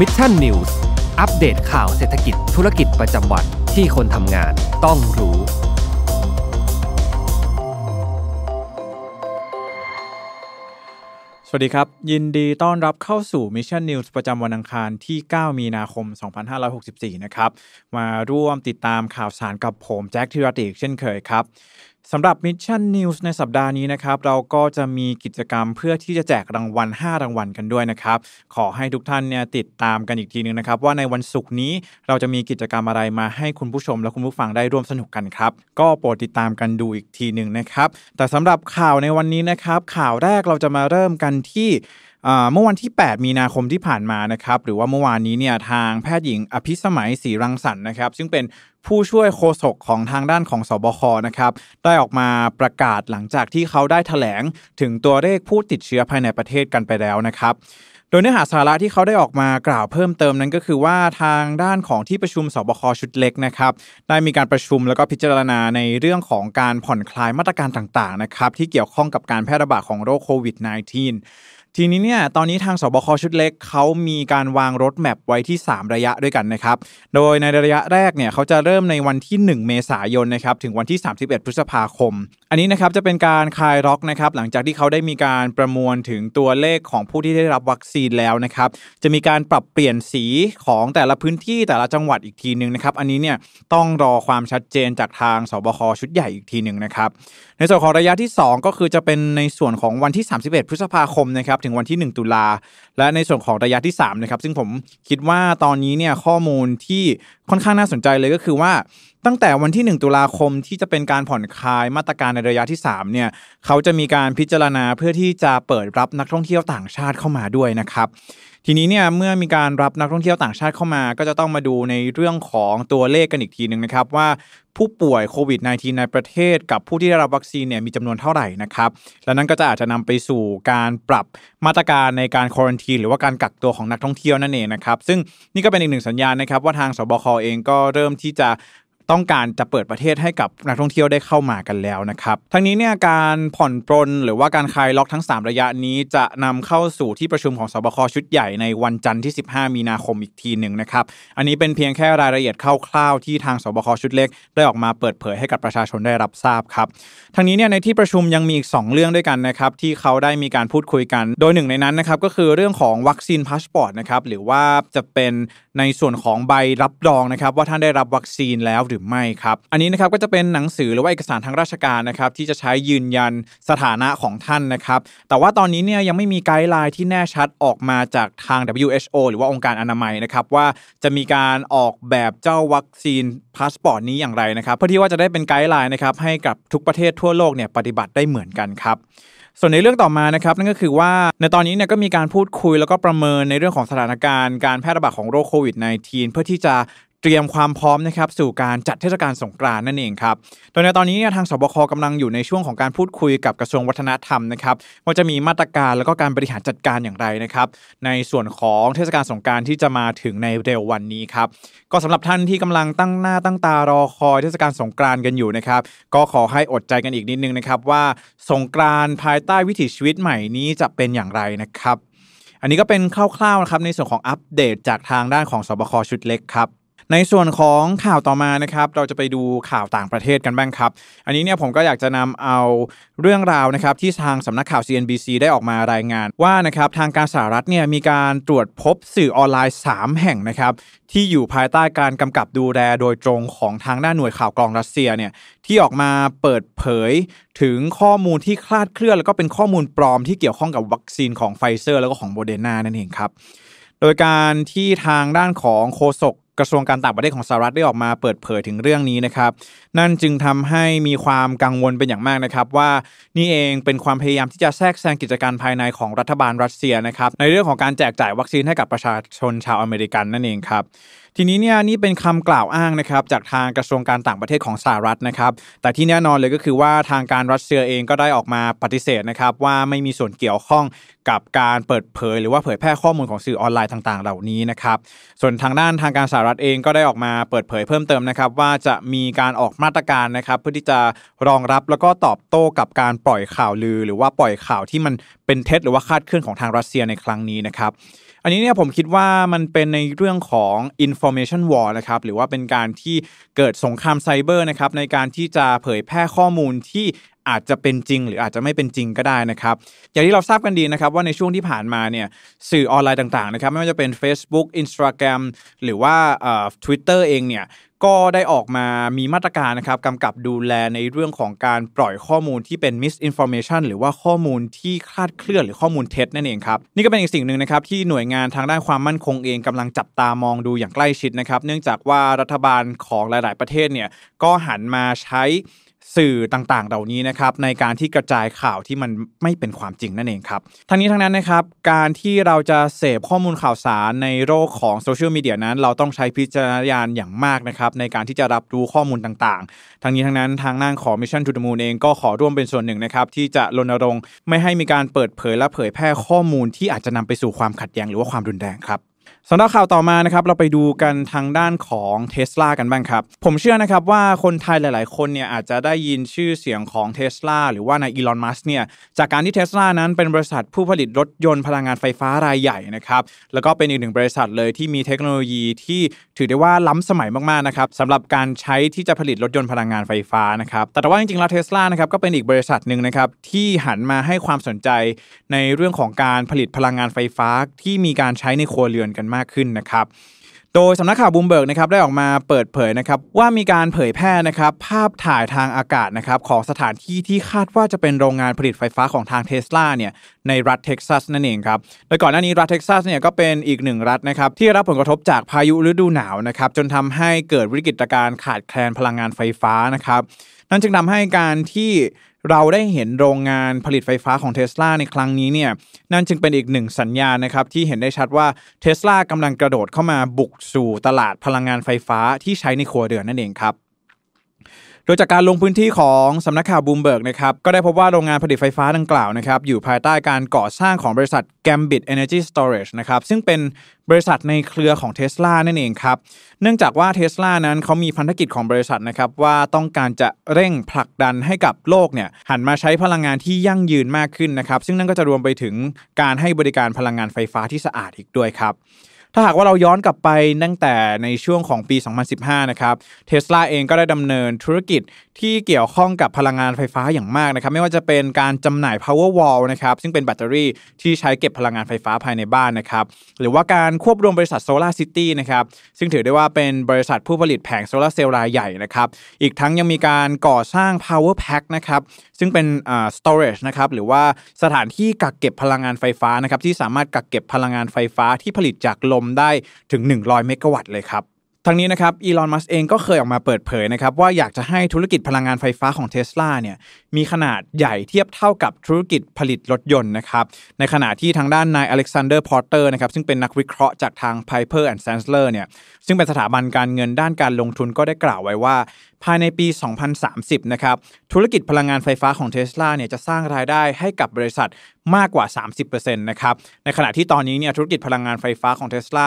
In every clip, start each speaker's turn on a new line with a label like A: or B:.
A: มิชชั่นนิวส์อัปเดตข่าวเศรษฐกิจธุรกิจประจำวันที่คนทำงานต้องรู้ สวัสดีครับ ยินดีต้อนรับเข้าสู่ Mission News ประจำวันอังคารที่ 9 มีนาคม 2564นะครับมาร่วมติดตามข่าวสารกับผม แจ็คทิรติอีกเช่นเคยครับสำหรับ Mission News ในสัปดาห์นี้นะครับเราก็จะมีกิจกรรมเพื่อที่จะแจกรางวัล5รางวัลกันด้วยนะครับขอให้ทุกท่านเนี่ยติดตามกันอีกทีนึงนะครับว่าในวันศุกร์นี้เราจะมีกิจกรรมอะไรมาให้คุณผู้ชมและคุณผู้ฟังได้ร่วมสนุกกันครับก็โปรดติดตามกันดูอีกทีหนึ่งนะครับแต่สำหรับข่าวในวันนี้นะครับข่าวแรกเราจะมาเริ่มกันที่เมื่อวันที่ 8 มีนาคมที่ผ่านมานะครับ หรือว่าเมื่อวานนี้เนี่ยทางแพทย์หญิงอภิสมัยศรีรังสรรค์นะครับซึ่งเป็นผู้ช่วยโฆษกของทางด้านของสบคนะครับ ได้ออกมาประกาศหลังจากที่เขาได้ถแถลงถึงตัวเลขผู้ติดเชื้อภายในประเทศกันไปแล้วนะครับโดยเนื้อหาสาระที่เขาได้ออกมากล่าวเพิ่มเติมนั้นก็คือว่าทางด้านของที่ประชุมสบค ชุดเล็กนะครับ ได้มีการประชุมแล้วก็พิจารณาในเรื่องของการผ่อนคลายมาตรการต่างๆนะครับที่เกี่ยวข้องกับการแพร่ระบาดของโรคโควิด -19 ทีนี้เนี่ยตอนนี้ทางสบคชุดเล็กเขามีการวางรถแมพไว้ที่ 3 ระยะด้วยกันนะครับ โดยในระยะแรกเนี่ยเขาจะเริ่มในวันที่ 1 เมษายนนะครับถึงวันที่ 31 พฤษภาคม อันนี้นะครับจะเป็นการคลายล็อกนะครับหลังจากที่เขาได้มีการประมวลถึงตัวเลขของผู้ที่ได้รับวัคซีนแล้วนะครับจะมีการปรับเปลี่ยนสีของแต่ละพื้นที่แต่ละจังหวัดอีกทีหนึ่งนะครับอันนี้เนี่ยต้องรอความชัดเจนจากทางสบคชุดใหญ่อีกทีหนึ่งนะครับในส่วนของระยะที่ 2 ก็คือจะเป็นในส่วนของวันที่ 31 พฤษภาคมนะครับถึงวันที่ 1 ตุลา และในส่วนของระยะที่3นะครับ ซึ่งผมคิดว่าตอนนี้เนี่ยข้อมูลที่ค่อนข้างน่าสนใจเลยก็คือว่าตั้งแต่วันที่ 1 ตุลาคมที่จะเป็นการผ่อนคลายมาตรการในระยะที่3เนี่ยเขาจะมีการพิจารณาเพื่อที่จะเปิดรับนักท่องเที่ยวต่างชาติเข้ามาด้วยนะครับทีนี้เนี่ยเมื่อมีการรับนักท่องเที่ยวต่างชาติเข้ามา ก็จะต้องมาดูในเรื่องของตัวเลขกันอีกทีหนึ่งนะครับว่าผู้ป่วยโควิด -19 ในประเทศกับผู้ที่ได้รับวัคซีนเนี่ยมีจำนวนเท่าไหร่นะครับและนั้นก็จะอาจจะนำไปสู่การปรับมาตรการในการควอนตีหรือว่าการกักตัวของนักท่องเที่ยวนั่นเองนะครับ ซึ่งนี่ก็เป็นอีกหนึ่งสัญญาณนะครับว่าทางสบคเองก็เริ่มที่จะต้องการจะเปิดประเทศให้กับนักท่องเที่ยวได้เข้ามากันแล้วนะครับ ทั้งนี้เนี่ยการผ่อนปรนหรือว่าการคลายล็อกทั้ง 3 ระยะนี้จะนำเข้าสู่ที่ประชุมของสบคชุดใหญ่ ในวันจันทร์ที่ 15 มีนาคมอีกทีหนึ่งนะครับ อันนี้เป็นเพียงแค่รายละเอียดคร่าวๆที่ทางสบคชุดเล็ก ได้ออกมาเปิดเผยให้กับประชาชนได้รับทราบครับ ทั้งนี้เนี่ยในที่ประชุมยังมีอีก 2 เรื่องด้วยกันนะครับที่เขาได้มีการพูดคุยกัน โดยหนึ่งในนั้นนะครับก็คือเรื่องของวัคซีนพาสปอร์ตนะครับหรือว่าจะเป็นในส่วนของใบรับรองนะครับว่าท่านได้รับวัคซีนแล้วหรือไม่ครับ อันนี้นะครับก็จะเป็นหนังสือหรือว่าเอกสารทางราชการนะครับที่จะใช้ยืนยันสถานะของท่านนะครับ แต่ว่าตอนนี้เนี่ยยังไม่มีไกด์ไลน์ที่แน่ชัดออกมาจากทาง WHO หรือว่าองค์การอนามัยนะครับ ว่าจะมีการออกแบบเจ้าวัคซีนพาสปอร์ตนี้อย่างไรนะครับ เพื่อที่ว่าจะได้เป็นไกด์ไลน์นะครับให้กับทุกประเทศทั่วโลกเนี่ยปฏิบัติได้เหมือนกันครับส่วนในเรื่องต่อมานะครับนั่นก็คือว่าในตอนนี้เนี่ยก็มีการพูดคุยแล้วก็ประเมินในเรื่องของสถานการณ์การแพร่ระบาดของโรคโควิด -19 เพื่อที่จะเตรียมความพร้อมนะครับสู่การจัดเทศกาลสงกรานนั่นเองครับโดยในตอนนี้เนี่ยทางสบคกำลังอยู่ในช่วงของการพูดคุยกับกระทรวงวัฒนธรรมนะครับว่าจะมีมาตรการแล้วก็การบริหารจัดการอย่างไรนะครับ ในส่วนของเทศกาลสงกรา์ที่จะมาถึงในเร็ววันนี้ครับก็สำหรับท่านที่กำลังตั้งหน้าตั้งตารอคอยเทศกาลสงกรานกันอยู่นะครับก็ขอให้อดใจกันอีกนิดนึงนะครับว่าสงกรานภายใต้วิถีชีวิตใหม่นี้จะเป็นอย่างไรนะครับอันนี้ก็เป็นคร่าวๆนะครับในส่วนของอัปเดตจากทางด้านของสบคชุดเล็กครับในส่วนของข่าวต่อมานะครับเราจะไปดูข่าวต่างประเทศกันบ้างครับ อันนี้เนี่ยผมก็อยากจะนำเอาเรื่องราวนะครับที่ทางสำนักข่าว CNBC ได้ออกมารายงานว่านะครับทางการสหรัฐเนี่ยมีการตรวจพบสื่อออนไลน์ 3 แห่งนะครับที่อยู่ภายใต้การกำกับดูแลโดยตรงของทางด้านหน่วยข่าวกรองรัสเซียเนี่ยที่ออกมาเปิดเผยถึงข้อมูลที่คลาดเคลื่อน แล้วก็เป็นข้อมูลปลอมที่เกี่ยวข้องกับวัคซีนของไฟเซอร์แล้วก็ของโบเดนานั่นเองครับโดยการที่ทางด้านของโฆษกกระทรวงการต่างประเทศของสหรัฐได้ออกมาเปิดเผยถึงเรื่องนี้นะครับ นั่นจึงทำให้มีความกังวลเป็นอย่างมากนะครับ ว่านี่เองเป็นความพยายามที่จะแทรกแซงกิจการภายในของรัฐบาลรัสเซียนะครับ ในเรื่องของการแจกจ่ายวัคซีนให้กับประชาชนชาวอเมริกันนั่นเองครับทีนี้เนี่ยนี่เป็นคำกล่าวอ้างนะครับจากทางกระทรวงการต่างประเทศของสหรัฐนะครับแต่ที่แน่นอนเลยก็คือว่าทางการรัสเซียเองก็ได้ออกมาปฏิเสธนะครับว่าไม่มีส่วนเกี่ยวข้องกับการเปิดเผย หรือว่าเผยแพร่ข้อมูลของสื่อออนไลน์ต่างๆ เหล่านี้นะครับส่วนทางด้านทางการสหรัฐเองก็ได้ออกมาเปิดเผยเพิ่มเติมนะครับว่าจะมีการออกมาตรการนะครับเพื่อที่จะรองรับแล้วก็ตอบโต้กับการปล่อยข่าวลือ หรือว่าปล่อยข่าวที่มันเป็นเท็จหรือว่าคาดเคลื่อนของทางรัสเซียในครั้งนี้นะครับอันนี้เนี่ยผมคิดว่ามันเป็นในเรื่องของ i n f ฟ information war นะครับหรือว่าเป็นการที่เกิดสงครามไซเบอร์นะครับในการที่จะเผยแพร่ข้อมูลที่อาจจะเป็นจริงหรืออาจจะไม่เป็นจริงก็ได้นะครับ อย่างที่เราทราบกันดีนะครับ ว่าในช่วงที่ผ่านมาเนี่ยสื่อออนไลน์ต่างๆนะครับไม่ว่าจะเป็น Facebook Instagram หรือว่าทวิตเตอร์เองเนี่ยก็ได้ออกมามีมาตรการนะครับกำกับดูแลในเรื่องของการปล่อยข้อมูลที่เป็นิสอินฟอร์เมชันหรือว่าข้อมูลที่คลาดเคลื่อนหรือข้อมูลเท็จนั่นเองครับนี่ก็เป็นอีกสิ่งหนึ่งนะครับที่หน่วยงานทางด้านความมั่นคงเองกำลังจับตามองดูอย่างใกล้ชิดนะครับเนื่องจากว่ารัฐบาลของหลาย ๆประเทศเนี่ยก็หันมาใช้สื่อต่างๆ เหล่านี้นะครับในการที่กระจายข่าวที่มันไม่เป็นความจริงนั่นเองครับทั้งนี้ทั้งนั้นนะครับการที่เราจะเสพข้อมูลข่าวสารในโลกของโซเชียลมีเดียนั้น เราต้องใช้พิจารณญาณอย่างมากนะครับในการที่จะรับรู้ข้อมูลต่าง ๆ ทั้งนี้ทั้งนั้น ทางนั่งของ Mission to the Moon เองก็ขอร่วมเป็นส่วนหนึ่งนะครับที่จะรณรงค์ไม่ให้มีการเปิดเผยและเผยแพร่ข้อมูลที่อาจจะนำไปสู่ความขัดแย้งหรือว่าความรุนแรงครับสำหรับข่าว ต่อมานะครับเราไปดูกันทางด้านของเท s l a กันบ้างครับ ผมเชื่อนะครับว่าคนไทยหลายๆ คนเนี่ยอาจจะได้ยินชื่อเสียงของเท s l a หรือว่านายอีลอนมัสเนี่ยจากการที่เท s l a นั้นเป็นบริษัทผู้ผลิตรถยนต์พลังงานไฟฟ้ารายใหญ่นะครับแล้วก็เป็นอีกหนึ่งบริษัทเลยที่มีเทคโนโลยีที่ถือได้ว่าล้ำสมัยมากๆนะครับสำหรับการใช้ที่จะผลิตรถยนต์พลังงานไฟฟ้านะครับแต่ว่าจริงๆแล้วเท s l a นะครับก็เป็นอีกบริษัทหนึ่งนะครับที่หันมาให้ความสนใจในเรื่องของการผลิตพลังงานไฟฟ้าที่มีการใช้ในครัวเรือนกันมากขึ้นนะครับโดยสำนักข่าวบูมเบิร์กนะครับได้ออกมาเปิดเผยนะครับว่ามีการเผยแพร่นะครับภาพถ่ายทางอากาศนะครับของสถานที่ที่คาดว่าจะเป็นโรงงานผลิตไฟฟ้าของทางเทสลาเนี่ยในรัฐเท็กซัสนั่นเองครับโดยก่อนหน้านี้รัฐเท็กซัสเนี่ยก็เป็นอีกหนึ่งรัฐนะครับที่รับผลกระทบจากพายุฤดูหนาวนะครับจนทำให้เกิดวิกฤตการขาดแคลนพลังงานไฟฟ้านะครับนั่นจึงทาให้การที่เราได้เห็นโรงงานผลิตไฟฟ้าของเทสลาในครั้งนี้เนี่ยนั่นจึงเป็นอีกหนึ่งสัญญาณนะครับที่เห็นได้ชัดว่าเทสลากำลังกระโดดเข้ามาบุกสู่ตลาดพลังงานไฟฟ้าที่ใช้ในครัวเรือนนั่นเองครับโดยจากการลงพื้นที่ของสำนักข่าวบูมเบิร์กนะครับก็ได้พบว่าโรงงานผลิตไฟฟ้าดังกล่าวนะครับอยู่ภายใต้การก่อสร้างของบริษัท Gambit Energy Storage นะครับซึ่งเป็นบริษัทในเครือของเท s l a นั่นเองครับเนื่องจากว่าเท s l a นั้นเขามีพันธกิจของบริษัทนะครับว่าต้องการจะเร่งผลักดันให้กับโลกเนี่ยหันมาใช้พลังงานที่ยั่งยืนมากขึ้นนะครับ ซึ่งนั่นก็จะรวมไปถึงการให้บริการพลังงานไฟฟ้าที่สะอาดอีกด้วยครับถ้าหากว่าเราย้อนกลับไปตั้งแต่ในช่วงของปี 2015 นะครับเทสลาเองก็ได้ดำเนินธุรกิจที่เกี่ยวข้องกับพลังงานไฟฟ้าอย่างมากนะครับไม่ว่าจะเป็นการจำหน่าย power wall นะครับซึ่งเป็นแบตเตอรี่ที่ใช้เก็บพลังงานไฟฟ้าภายในบ้านนะครับหรือว่าการควบรวมบริษัท Solar City นะครับซึ่งถือได้ว่าเป็นบริษัทผู้ผลิตแผงโซลาเซลล์รายใหญ่นะครับอีกทั้งยังมีการก่อสร้าง power pack นะครับซึ่งเป็น storage นะครับหรือว่าสถานที่กักเก็บพลังงานไฟฟ้านะครับที่สามารถกักเก็บพลังงานไฟฟ้าที่ผลิตจากลมมได้ถึง 100เมกะวัตต์เลยครับ ทั้งนี้นะครับ อีลอนมัสเองก็เคยออกมาเปิดเผยนะครับ ว่าอยากจะให้ธุรกิจพลังงานไฟฟ้าของเทสลาเนี่ยมีขนาดใหญ่เทียบเท่ากับธุรกิจผลิตรถยนต์นะครับ ในขณะที่ทางด้านนายอเล็กซานเดอร์พอร์เตอร์นะครับซึ่งเป็นนักวิเคราะห์จากทาง Piper and Sandler เนี่ยซึ่งเป็นสถาบันการเงินด้านการลงทุนก็ได้กล่าวไว้ว่าภายในปี 2030 นะครับ ธุรกิจพลังงานไฟฟ้าของเทส l a เนี่ยจะสร้างรายได้ให้กับบริษัทมากกว่า 30%นะครับ ในขณะที่ตอนนี้เนี่ยธุรกิจพลังงานไฟฟ้าของเทส l a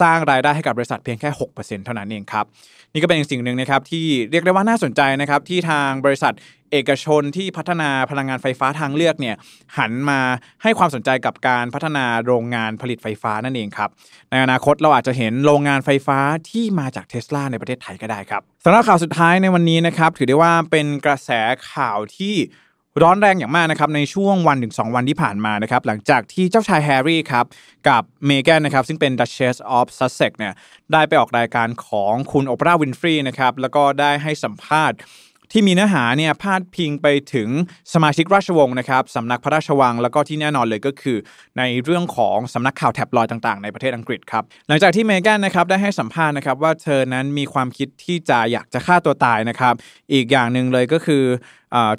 A: สร้างรายได้ให้กับบริษัท เพียงแค่ 6%เท่านั้นเองครับ นี่ก็เป็นอีกสิ่งหนึ่งนะครับที่เรียกได้ว่าน่าสนใจนะครับที่ทางบริษัทเอกชนที่พัฒนาพลังงานไฟฟ้าทางเลือกเนี่ยหันมาให้ความสนใจกับการพัฒนาโรงงานผลิตไฟฟ้านั่นเองครับในอนาคตเราอาจจะเห็นโรงงานไฟฟ้าที่มาจากเทสลาในประเทศไทยก็ได้ครับสำหรับข่าวสุดท้ายในวันนี้นะครับถือได้ว่าเป็นกระแสข่าวที่ร้อนแรงอย่างมากนะครับในช่วงวันถึง2วันที่ผ่านมานะครับหลังจากที่เจ้าชายแฮร์รี่ครับกับเมแกนนะครับซึ่งเป็น Duchess of Sussex เนี่ยได้ไปออกรายการของคุณโอปราห์วินฟรีนะครับแล้วก็ได้ให้สัมภาษณ์ที่มีเนื้อหาเนี่ยพาดพิงไปถึงสมาชิกราชวงศ์นะครับสำนักพระราชวัง แล้วก็ที่แน่นอนเลยก็คือในเรื่องของสำนักข่าวแท็บลอยต่างๆในประเทศอังกฤษครับ หลังจากที่เมแกนนะครับได้ให้สัมภาษณ์นะครับ ว่าเธอนั้นมีความคิดที่จะอยากจะฆ่าตัวตายนะครับ อีกอย่างหนึ่งเลยก็คือ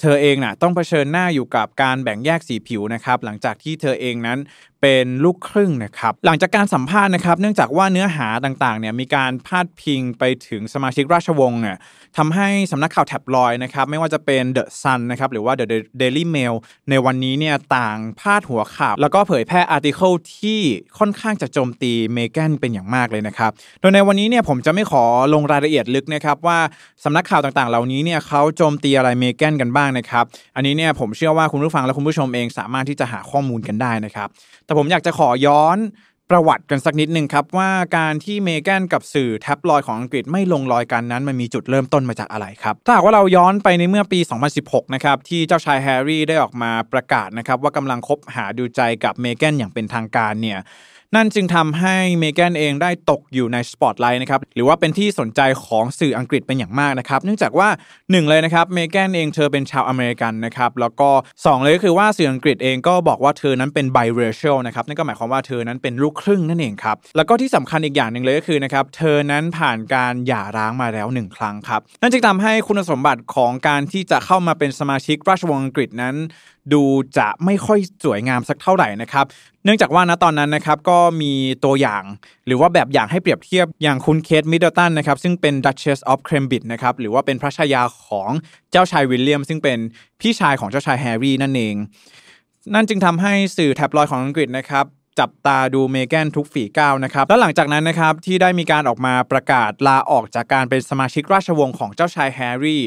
A: เธอเองนะ่ะต้องเผชิญหน้าอยู่กับการแบ่งแยกสีผิวนะครับหลังจากที่เธอเองนั้นเป็นลูกครึ่งนะครับหลังจากการสัมภาษณ์นะครับ เนื่องจากว่าเนื้อหาต่างๆเนี่ยมีการพาดพิงไปถึงสมาชิกราชวงศ์เนี่ยทำให้สำนักข่าวแท็บลอยนะครับไม่ว่าจะเป็นเดอะซันนะครับหรือว่าเดอะเดลี่เมลในวันนี้เนี่ยต่างพาดหัวข่าวแล้วก็เผยแพร่อาร์ติเคิลที่ค่อนข้างจะโจมตีเมแกนเป็นอย่างมากเลยนะครับโดยในวันนี้เนี่ยผมจะไม่ขอลงรายละเอียดลึกนะครับว่าสำนักข่าวต่างๆเหล่านี้เนี่ยเขาโจมตีอะไรเมแกนกันันบ้างนะครับอันนี้เนี่ยผมเชื่อว่าคุณผู้ฟังและคุณผู้ชมเองสามารถที่จะหาข้อมูลกันได้นะครับ แต่ผมอยากจะขอย้อนประวัติกันสักนิดหนึ่งครับ ว่าการที่เมแกนกับสื่อแท็บลอยของอังกฤษไม่ลงรอยกันนั้นมัน มีจุดเริ่มต้นมาจากอะไรครับ ถ้าหากว่าเราย้อนไปในเมื่อปี 2016นะครับ ที่เจ้าชายแฮร์รี่ได้ออกมาประกาศนะครับว่ากำลังคบหาดูใจกับเมแกนอย่างเป็นทางการเนี่ยนั่นจึงทำให้เมแกนเองได้ตกอยู่ในสปอตไลท์นะครับหรือว่าเป็นที่สนใจของสื่ออังกฤษเป็นอย่างมากนะครับ เนื่องจากว่า 1 เลยนะครับเมแกนเองเธอเป็นชาวอเมริกันนะครับแล้วก็ 2 เลยก็คือว่าสื่ออังกฤษเองก็บอกว่าเธอนั้นเป็นไบเรเชลนะครับนั่นก็หมายความว่าเธอนั้นเป็นลูกครึ่งนั่นเองครับแล้วก็ที่สำคัญอีกอย่างหนึ่งเลยก็คือนะครับเธอนั้นผ่านการหย่าร้างมาแล้ว 1 ครั้งครับนั่นจึงทำให้คุณสมบัติของการที่จะเข้ามาเป็นสมาชิกราชวงศ์อังกฤษนั้นดูจะไม่ค่อยสวยงามสักเท่าไหร่นะครับ เนื่องจากว่าณตอนนั้นนะครับก็มีตัวอย่าง หรือว่าแบบอย่างให้เปรียบเทียบอย่างคุณเคทมิดเดิลตันนะครับซึ่งเป็น Duchess of c e m b r i d g e นะครับหรือว่าเป็นพระชายาของเจ้าชายวิลเลียม ซึ่งเป็นพี่ชายของเจ้าชายแฮร์รี่นั่นเอง นั่นจึงทำให้สื่อแท็บลอยของอังกฤษนะครับจับตาดูเมแกนทุกฝีก้าวนะครับ แล้วหลังจากนั้นนะครับที่ได้มีการออกมาประกาศลาออกจากการเป็นสมาชิกราชวงศ์ของเจ้าชายแฮร์รี่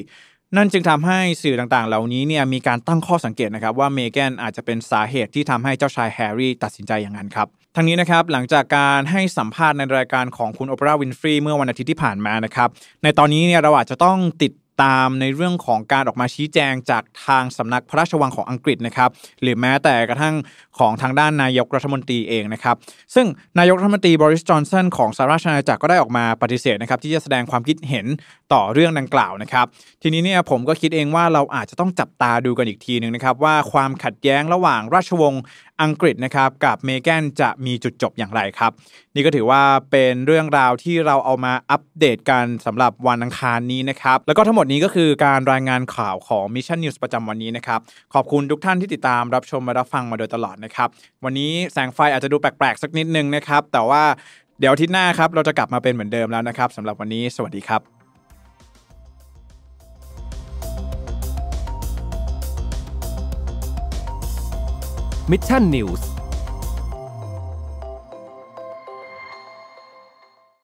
A: นั่นจึงทำให้สื่อต่างๆ เหล่านี้เนี่ยมีการตั้งข้อสังเกตนะครับว่าเมแกนอาจจะเป็นสาเหตุที่ทำให้เจ้าชายแฮร์รี่ตัดสินใจอย่างนั้นครับทั้งนี้นะครับหลังจากการให้สัมภาษณ์ในรายการของคุณโอปราห์วินฟรีเมื่อวันอาทิตย์ที่ผ่านมานะครับในตอนนี้เนี่ยเราอาจจะต้องติดตามในเรื่องของการออกมาชี้แจง จากทางสำนักพระราชวังของอังกฤษนะครับหรือแม้แต่กระทั่งของทางด้านนายกรัฐมนตรีเองนะครับ ซึ่งนายกรัฐมนตรีบริสจอนสันของสหราชอาณาจักรก็ได้ออกมาปฏิเสธนะครับ ที่จะแสดงความคิดเห็นต่อเรื่องดังกล่าวนะครับทีนี้เนี่ยผมก็คิดเองว่าเราอาจจะต้องจับตาดูกันอีกทีหนึ่งนะครับว่าความขัดแย้งระหว่างราชวงศ์อังกฤษนะครับกับเมแกนจะมีจุดจบอย่างไรครับ นี่ก็ถือว่าเป็นเรื่องราวที่เราเอามาอัปเดตกันสำหรับวันอังคารนี้นะครับ แล้วก็ทั้งหมดนี้ก็คือการรายงานข่าวของ Mission News ประจำวันนี้นะครับ ขอบคุณทุกท่านที่ติดตามรับชมและรับฟังมาโดยตลอดนะครับ วันนี้แสงไฟอาจจะดูแปลกๆ สักนิดนึงนะครับ แต่ว่าเดี๋ยวอาทิตย์หน้าครับเราจะกลับมาเป็นเหมือนเดิมแล้วนะครับสำหรับวันนี้สวัสดีครับ Mission News